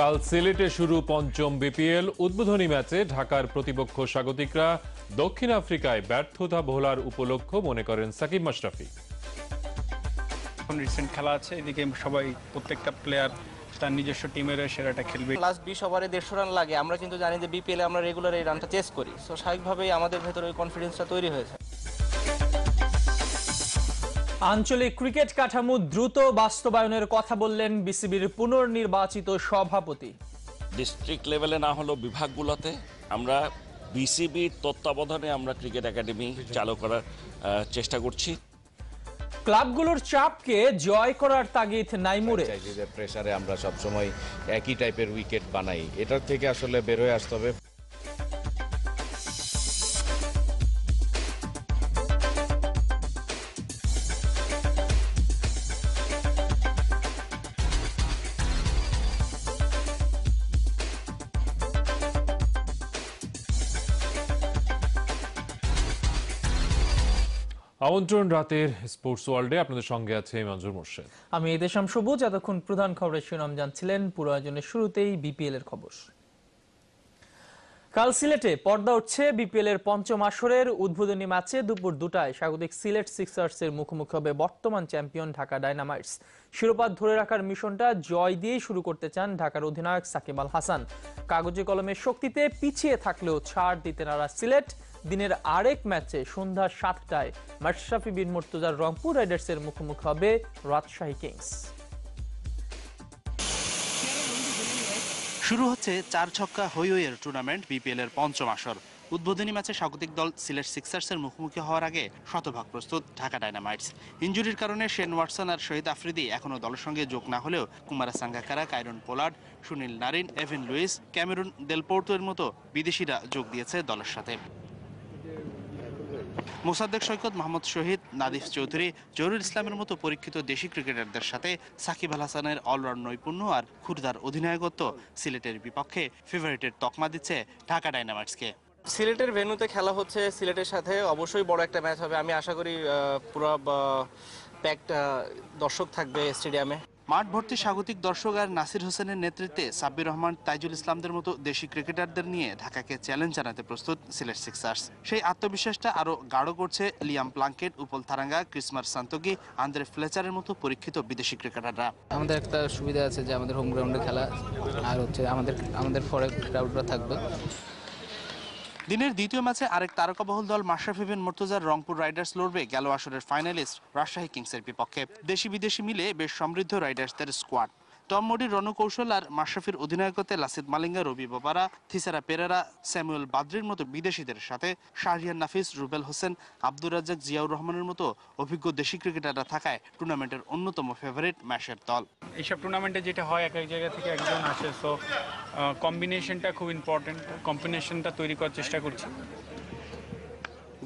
কাল সিলেটে শুরু পঞ্চম বিপিএল উদ্বোধনী ম্যাচে ঢাকার প্রতিপক্ষ স্বাগতিকরা দক্ষিণ আফ্রিকায় ব্যর্থতা ভোলার উপলক্ষ মনে করেন সাকিব মাশরাফি এখন রিসেন্ট খেলা আছে এদিকে সবাই প্রত্যেকটা প্লেয়ার তার নিজস্ব টিমের সেরাটা খেলবে লাস্ট বিশ ওভারে দেড়শো রান লাগে আমরা কিন্তু জানি যে বিপিএল আমরা রেগুলার এই রানটা চেস করি সো স্বাভাবিকভাবেই আমাদের ভেতরে ওই কনফিডেন্সটা তৈরি হয়েছে আঞ্চলিক ক্রিকেট কাঠামো দ্রুত বাস্তবায়নের কথা বললেন বিসিবির পুনর্নির্বাচিত সভাপতি ডিস্ট্রিক্ট লেভেলে না হলেও বিভাগগুলোতে আমরা বিসিবির তত্ত্বাবধানে আমরা ক্রিকেট একাডেমি চালু করার চেষ্টা করছি ক্লাবগুলোর চাপকে জয় করার তাগিদ নাইমুরে প্রেসারে আমরা সবসময় একই টাইপের উইকেট বানাই এটার থেকে আসলে বেরোয় আসতে হবে আমন্ত্রণ রাতের স্পোর্টস ওয়ার্ল্ডে আপনাদের সঙ্গে আছে মঞ্জুর মোর্শেদ আমি এদেশাম সবুজ এতক্ষণ প্রধান খবরের শিরোনাম জানছিলেন পুরো আয়োজনের শুরুতেই বিপিএল এর খবর কাল সিলেটে পর্দা উঠছে বিপিএল এর পঞ্চম আসরের উদ্বোধনী ম্যাচে দুপুর দুটায় স্বাগতিক সিলেট সিক্সার্স এর মুখোমুখি হবে বর্তমান চ্যাম্পিয়ন ঢাকা ডায়নামাইটস শিরোপা ধরে রাখার মিশনটা জয় দিয়েই শুরু করতে চান ঢাকার অধিনায়ক সাকিব আল হাসান কাগজে কলমের শক্তিতে পিছিয়ে থাকলেও ছাড় দিতে নারাজ সিলেট দিনের আরেক ম্যাচে সন্ধ্যা সাতটায় মাশরাফি বিন মর্তুজার রংপুর রাইডার্সের মুখোমুখি হবে রাজশাহী কিংস শুরু হচ্ছে চার ছক্কা হই হইয়ের টুর্নামেন্ট বিপিএল এর পঞ্চম আসর উদ্বোধনী ম্যাচে স্বাগতিক দল সিলেট সিক্সার্সের মুখোমুখি হওয়ার আগে শতভাগ প্রস্তুত ঢাকা ডায়নামাইটস ইঞ্জুরির কারণে শেন ওয়াটসন আর শহীদ আফ্রিদি এখনও দলের সঙ্গে যোগ না হলেও Kumar Sangakkara Kieron Pollard Sunil Narine Evin Lewis Cameron দেলপোর্তোর মতো বিদেশিরা যোগ দিয়েছে দলের সাথে মোসাদ্দেক সৈকত মাহমুদ শহীদ নাদিফ চৌধুরী জহরুল ইসলামের মতো পরীক্ষিত দেশি ক্রিকেটারদের সাথে সাকিব আল হাসানের অলরাউন্ড নৈপুণ্য আর খুরদার অধিনায়কত্ব সিলেটের বিপক্ষে ফেভারিটের তকমা দিচ্ছে ঢাকা ডাইনামার্সকে সিলেটের ভেন্যুতে খেলা হচ্ছে সিলেটের সাথে অবশ্যই বড় একটা ম্যাচ হবে আমি আশা করি পুরো প্যাকড দর্শক থাকবে স্টেডিয়ামে মাঠ ভর্তি স্বাগতিক দর্শক আর নাসির হোসেনের নেতৃত্বে সাব্বির রহমান তাইজুল ইসলামদের মতো দেশি ক্রিকেটারদের নিয়ে ঢাকাকে চ্যালেঞ্জ জানাতে প্রস্তুত সিলেট সিক্সার্স সেই আত্মবিশ্বাসটা আরও গাঢ় করছে Liam Plunkett Upul Tharanga Chrismar Santokie Andre ফ্লেচারের মতো পরীক্ষিত বিদেশি ক্রিকেটাররা আমাদের একটা সুবিধা আছে যে আমাদের হোম গ্রাউন্ডে খেলা আর হচ্ছে আমাদের আমাদের ফরেন ক্রাউডরা থাকবে দিনের দ্বিতীয় ম্যাচে আরেক তারকাবহুল দল মাশরাফি বিন মর্তুজার রংপুর রাইডার্স লড়বে গেল আসরের ফাইনালিস্ট রাজশাহী কিংসের বিপক্ষে দেশি বিদেশি মিলে বেশ সমৃদ্ধ রাইডার্সদের স্কোয়াড টম মোডির রণকৌশল আর মাশরাফির অধিনায়কতে লাসিদ মালিঙ্গা রবি বাবারা থিসারা পেরেরা স্যামুয়েল বাদ্রির মতো বিদেশিদের সাথে শাহরিয়ান নাফিস রুবেল হোসেন আব্দুর রাজ্জাক জিয়াউর রহমানের মতো অভিজ্ঞ দেশি ক্রিকেটাররা থাকায় টুর্নামেন্টের অন্যতম ফেভারিট ম্যাশের দল এইসব টুর্নামেন্টে যেটা হয় এক এক জায়গা থেকে একজন আসে সো কম্বিনেশনটা খুব ইম্পর্টেন্ট কম্বিনেশনটা তৈরি করার চেষ্টা করছি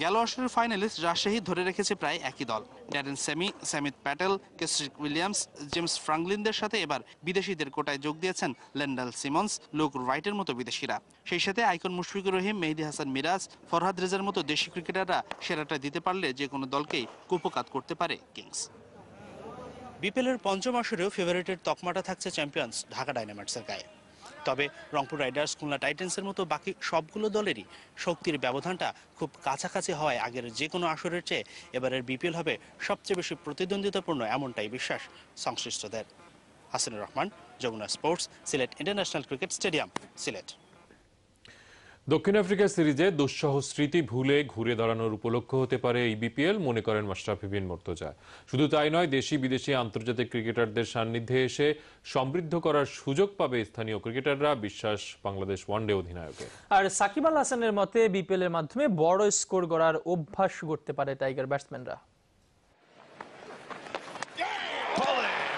গেল আসরের ফাইনালিস্ট রাজশাহী ধরে রেখেছে প্রায় একই দল Darren Sammy Samit Patel Kesrick Williams James ফ্রাঙ্কলিনদের সাথে এবার বিদেশিদের কোটায় যোগ দিয়েছেন লেন্ডাল সিমন্স লুক রাইটের মতো বিদেশিরা সেই সাথে আইকন মুশফিকুর রহিম মেহেদি হাসান মিরাজ ফরহাদ রেজার মতো দেশি ক্রিকেটাররা সেরাটা দিতে পারলে যে কোনো দলকেই কুপকাত করতে পারে কিংস বিপিএলের পঞ্চম আসরেও ফেভারিটের তকমাটা থাকছে চ্যাম্পিয়ন্স ঢাকা ডাইনামাইটসের গায়ে তবে রংপুর রাইডার্স খুলনা টাইটেন্সের মতো বাকি সবগুলো দলেরই শক্তির ব্যবধানটা খুব কাছাকাছি হওয়ায় আগের যে কোনো আসরের চেয়ে এবারের বিপিএল হবে সবচেয়ে বেশি প্রতিদ্বন্দ্বিতাপূর্ণ এমনটাই বিশ্বাস সংশ্লিষ্টদের Hasinur Rahman Jamuna sports Sylhet international cricket stadium Sylhet দক্ষিণ আফ্রিকা সিরিজে দুঃসহ স্মৃতি ভুলে ঘুরে দাঁড়ানোর উপলক্ষ হতে পারে এই e বিপিএল মনে করেন মাস্টাফি বিন মর্তজা শুধু তাই নয় দেশি বিদেশি আন্তর্জাতিক ক্রিকেটারদের সান্নিধ্যে এসে সমৃদ্ধ করার সুযোগ পাবে স্থানীয় ক্রিকেটাররা বিশ্বাস বাংলাদেশ ওয়ানডে অধিনায়কের আর সাকিব আল হাসানের মতে বিপিএল e এর মাধ্যমে বড় স্কোর গড়ার অভ্যাস করতে পারে টাইগার ব্যাটসম্যানরা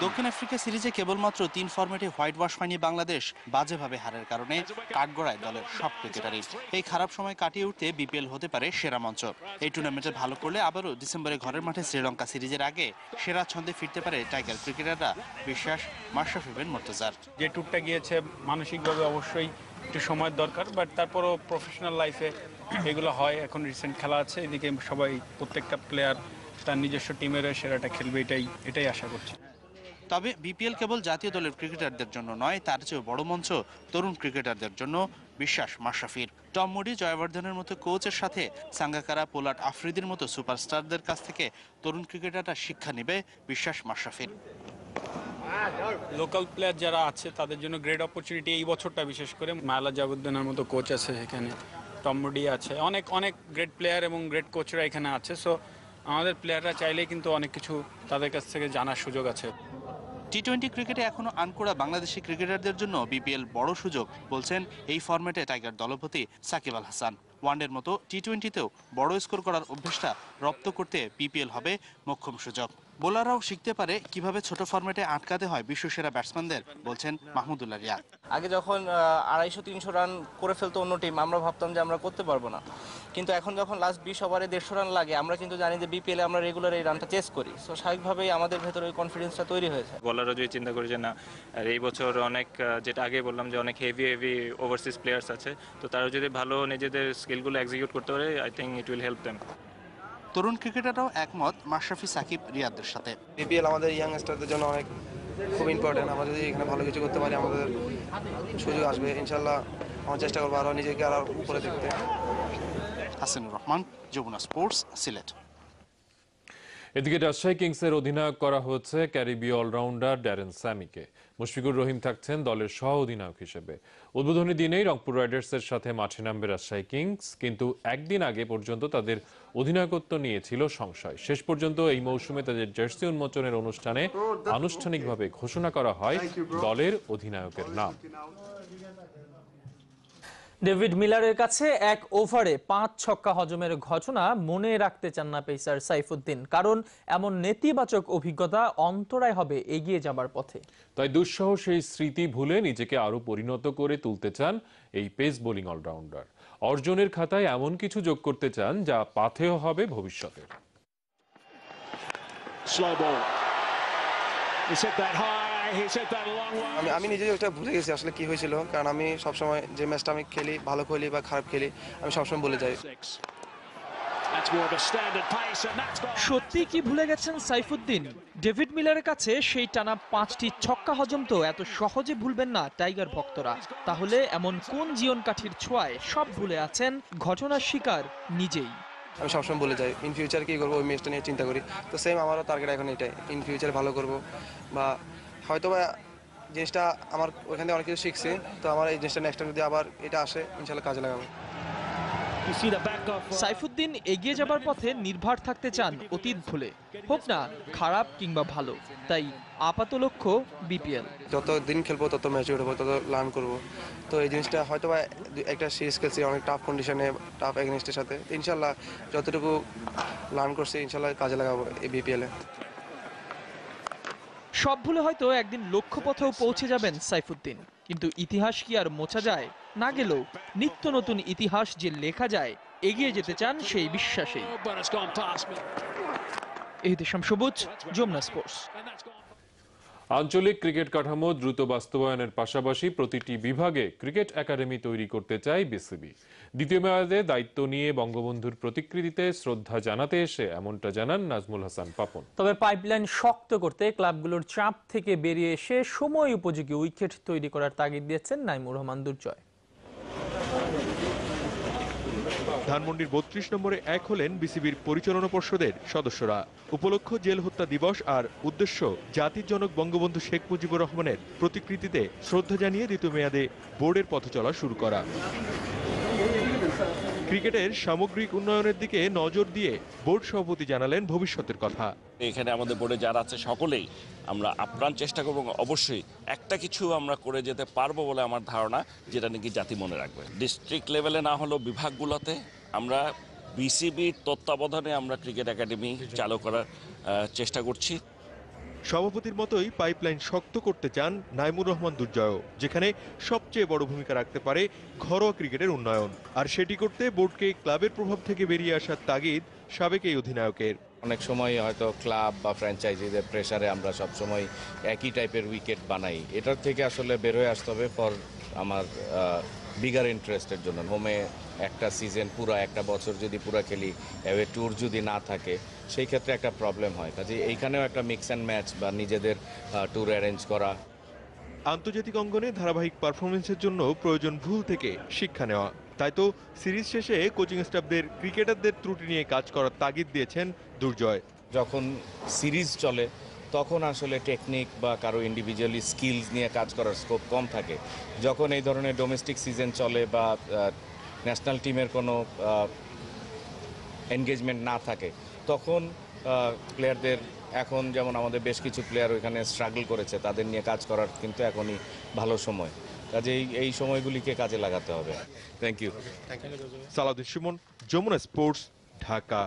দক্ষিণ আফ্রিকা সিরিজে কেবলমাত্র তিন ফর্মেটে হোয়াইট ওয়াশ হয়নি বাংলাদেশ বাজেভাবে হারের কারণে কাঠগড়ায় দলের সব ক্রিকেটারই এই খারাপ সময় কাটিয়ে উঠতে বিপিএল হতে পারে সেরা মঞ্চ এই টুর্নামেন্টে ভালো করলে আবারও ডিসেম্বরে ঘরের মাঠে শ্রীলঙ্কা সিরিজের আগে সেরা ছন্দে ফিরতে পারে টাইগার ক্রিকেটাররা বিশ্বাস মাশরাফি বিন মর্তজার যে ট্যুরটা গিয়েছে মানসিকভাবে অবশ্যই একটু সময়ের দরকার বাট তারপরও প্রফেশনাল লাইফে এগুলো হয় এখন রিসেন্ট খেলা আছে এদিকে সবাই প্রত্যেকটা প্লেয়ার তার নিজস্ব টিমের সেরাটা খেলবে এটাই এটাই আশা করছি তবে বিপিএল কেবল জাতীয় দলের ক্রিকেটারদের জন্য নয় তার চেয়েও বড় মঞ্চ তরুণ ক্রিকেটারদের জন্য বিশ্বাস মাশরাফির টম মোডি জয়বর্ধনের মতো কোচের সাথে সাঙ্গাকারা পোলাট আফ্রিদির মতো সুপারস্টারদের কাছ থেকে তরুণ ক্রিকেটাররা শিক্ষা নেবে বিশ্বাস মাশরাফির লোকাল প্লেয়ার যারা আছে তাদের জন্য গ্রেট অপরচুনিটি এই বছরটা বিশেষ করে মায়ালা জাবুদ্দিনের মতো কোচ আছে এখানে মোডি আছে অনেক অনেক গ্রেট প্লেয়ার এবং গ্রেট কোচরা এখানে আছে সো আমাদের প্লেয়াররা চাইলে কিন্তু অনেক কিছু তাদের কাছ থেকে জানার সুযোগ আছে টি টোয়েন্টি ক্রিকেটে এখনও আনকোড়া বাংলাদেশি ক্রিকেটারদের জন্য বিপিএল বড় সুযোগ বলছেন এই ফরম্যাটে টাইগার দলপতি সাকিব আল হাসান ওয়ানডের মতো টি টোয়েন্টিতেও বড় স্কোর করার অভ্যেসটা রপ্ত করতে বিপিএল হবে মোক্ষম সুযোগ বোলাররাও শিখতে পারে কিভাবে ছোট ফরম্যাটে আটকাতে হয় বিশ্বসেরা ব্যাটসম্যানদের বলছেন মাহমুদুল্লাহ রিয়াদ আগে যখন আড়াইশো তিনশো রান করে ফেলতো অন্য টিম আমরা ভাবতাম যে আমরা করতে পারবো না কিন্তু এখন যখন লাস্ট বিশ ওভারে দেড়শো রান লাগে আমরা কিন্তু জানি যে বিপিএলে আমরা রেগুলার এই রানটা চেস করি সো স্বাভাবিকভাবেই আমাদের ভেতরে ওই কনফিডেন্সটা তৈরি হয়েছে বলাররা যদি চিন্তা করি যে না এই বছর অনেক যেটা আগে বললাম যে অনেক হেভি হেভি ওভারসিজ প্লেয়ার্স আছে তো তারা যদি ভালো নিজেদের স্কিলগুলো এক্সিকিউট করতে পারে I think it will help them তরুণ ক্রিকেটাররাও একমত মাশরাফি সাকিব রিয়াদের সাথে বিপিএল আমাদের ইয়াং স্টারদের জন্য অনেক খুব ইম্পর্টেন্ট আমরা যদি এখানে ভালো কিছু করতে পারি আমাদের সুযোগ আসবে ইনশাল্লাহ আমরা চেষ্টা করবো আরও নিজেকে আরও উপরে দেখতে হাসিনুর রহমান যমুনা স্পোর্টস সিলেট এদিকে রাজশাহী কিংসের অধিনায়ক করা হচ্ছে ক্যারিবীয় অলরাউন্ডার ড্যারেন স্যামিকে মুশফিকুর রহিম থাকছেন দলের সহ অধিনায়ক হিসেবে উদ্বোধনী দিনেই রংপুর রাইডার্সের সাথে মাঠে নামবে রাজশাহী কিংস কিন্তু একদিন আগে পর্যন্ত তাদের অধিনায়কত্ব নিয়েছিল সংশয় শেষ পর্যন্ত এই মৌসুমে তাদের জার্সি উন্মোচনের অনুষ্ঠানে আনুষ্ঠানিকভাবে ঘোষণা করা হয় দলের অধিনায়কের নাম ডেভিড মিলারের কাছে এক ওভারে পাঁচ ছক্কা হজমের ঘটনা মনে রাখতে চান না পেসার সাইফুদ্দিন কারণ এমন নেতিবাচক অভিজ্ঞতা অন্তরায় হবে এগিয়ে যাবার পথে তাই দুঃসহ সেই স্মৃতি ভুলে নিজেকে আরও পরিণত করে তুলতে চান এই পেস বোলিং অলরাউন্ডার অর্জনের খাতায় এমন কিছু যোগ করতে চান যা পাথেও হবে ভবিষ্যতে Slow ball. that high. আমি আমি নিজে ওটা ভুলে গেছি আসলে কি হয়েছিল কারণ আমি সবসময় যে ম্যাচটা আমি খেলি ভালো খেলি বা খারাপ খেলি আমি সবসময় বলে যাই সত্যি কি ভুলে গেছেন সাইফুদ্দিন ডেভিড মিলারের কাছে সেই টানা পাঁচটি ছক্কা হজম তো এত সহজে ভুলবেন না টাইগার ভক্তরা তাহলে এমন কোন জীবন কাঠির ছোঁয়ায় সব ভুলে আছেন ঘটনার শিকার নিজেই আমি সবসময় বলে যাই ইন ফিউচার কি করবো ওই ম্যাচটা নিয়ে চিন্তা করি তো সেম আমারও টার্গেট এখন এটাই ইন ফিউচার ভালো করব বা হয়তো বা জিনিসটা আমার ওইখান থেকে অনেক কিছু শিখছি তো আমার এই জিনিসটা নেক্সট টাইম যদি আবার এটা আসে ইনশাল্লাহ কাজে লাগাবো uh, সাইফুদ্দিন এগিয়ে যাবার পথে নির্ভর থাকতে চান অতীত ভুলে হোক না খারাপ কিংবা ভালো তাই আপাত লক্ষ্য বিপিএল যত দিন খেলবো তত ম্যাচিউর হবো তত লার্ন করবো তো এই জিনিসটা হয়তো বা একটা সিরিজ খেলছি অনেক টাফ কন্ডিশনে টাফ এগেনিস্টের সাথে ইনশাল্লাহ যতটুকু লার্ন করছি ইনশাল্লাহ কাজে লাগাবো এই বিপিএলে সব ভুলে হয়তো একদিন লক্ষ্যপথেও পৌঁছে যাবেন সাইফুদ্দিন কিন্তু ইতিহাস কি আর মোছা যায় না গেলেও নিত্য নতুন ইতিহাস যে লেখা যায় এগিয়ে যেতে চান সেই বিশ্বাসে oh, আঞ্চলিক ক্রিকেট কাঠামো দ্রুত বাস্তবায়নের পাশাপাশি প্রতিটি বিভাগে ক্রিকেট একাডেমি তৈরি করতে চায় বিসিবি দ্বিতীয় মেয়াদে দায়িত্ব নিয়ে বঙ্গবন্ধুর প্রতিকৃতিতে শ্রদ্ধা জানাতে এসে এমনটা জানান নাজমুল হাসান পাপন তবে পাইপলাইন শক্ত করতে ক্লাবগুলোর চাপ থেকে বেরিয়ে এসে সময় উপযোগী উইকেট তৈরি করার তাগিদ দিয়েছেন নাইমুর রহমান দুর্জয় ধানমন্ডির বত্রিশ নম্বরে এক হলেন বিসিবির পরিচালনা পর্ষদের সদস্যরা উপলক্ষ জেল হত্যা দিবস আর উদ্দেশ্য জাতির জনক বঙ্গবন্ধু শেখ মুজিবুর রহমানের প্রতিকৃতিতে শ্রদ্ধা জানিয়ে দ্বিতীয় মেয়াদে বোর্ডের পথ চলা শুরু করা ক্রিকেটের সামগ্রিক উন্নয়নের দিকে নজর দিয়ে বোর্ড সভাপতি জানালেন ভবিষ্যতের কথা এখানে আমাদের বোর্ডে যারা আছে সকলেই আমরা আপ্রাণ চেষ্টা করব অবশ্যই একটা কিছু আমরা করে যেতে পারবো বলে আমার ধারণা যেটা নাকি জাতি মনে রাখবে ডিস্ট্রিক্ট লেভেলে না হলেও বিভাগগুলোতে আমরা বিসিবির তত্ত্বাবধানে আমরা ক্রিকেট একাডেমি চালু করার চেষ্টা করছি সভাপতির মতোই পাইপলাইন শক্ত করতে চান নাইমুর রহমান দুর্জয় যেখানে সবচেয়ে বড় ভূমিকা রাখতে পারে ঘরোয়া ক্রিকেটের উন্নয়ন আর সেটি করতে বোর্ডকে ক্লাবের প্রভাব থেকে বেরিয়ে আসার তাগিদ সাবেক এই অধিনায়কের অনেক সময় হয়তো ক্লাব বা ফ্র্যাঞ্চাইজিদের প্রেসারে আমরা সব সময় একই টাইপের উইকেট বানাই এটার থেকে আসলে বেরোয় আসতে হবে ফর আমার বিগার ইন্টারেস্টের জন্য হোমে একটা সিজন পুরো একটা বছর যদি পুরো খেলি অ্যাওয়ে ট্যুর যদি না থাকে সেই ক্ষেত্রে একটা প্রবলেম হয় কাজে এইখানেও একটা মিক্স অ্যান্ড ম্যাচ বা নিজেদের ট্যুর অ্যারেঞ্জ করা আন্তর্জাতিক অঙ্গনে ধারাবাহিক পারফরমেন্সের জন্য প্রয়োজন ভুল থেকে শিক্ষা নেওয়া তাই তো সিরিজ শেষে কোচিং স্টাফদের ক্রিকেটারদের ত্রুটি নিয়ে কাজ করার তাগিদ দিয়েছেন দুর্জয় যখন সিরিজ চলে তখন আসলে টেকনিক বা কারো ইন্ডিভিজুয়ালি স্কিলস নিয়ে কাজ করার স্কোপ কম থাকে যখন এই ধরনের ডোমেস্টিক সিজন চলে বা ন্যাশনাল টিমের কোনো এনগেজমেন্ট না থাকে তখন প্লেয়ারদের এখন যেমন আমাদের বেশ কিছু প্লেয়ার ওইখানে স্ট্রাগল করেছে তাদের নিয়ে কাজ করার কিন্তু এখনই ভালো সময় কাজে এই সময়গুলিকে কাজে লাগাতে হবে thank you Salauddin Sumon Jamuna sports Dhaka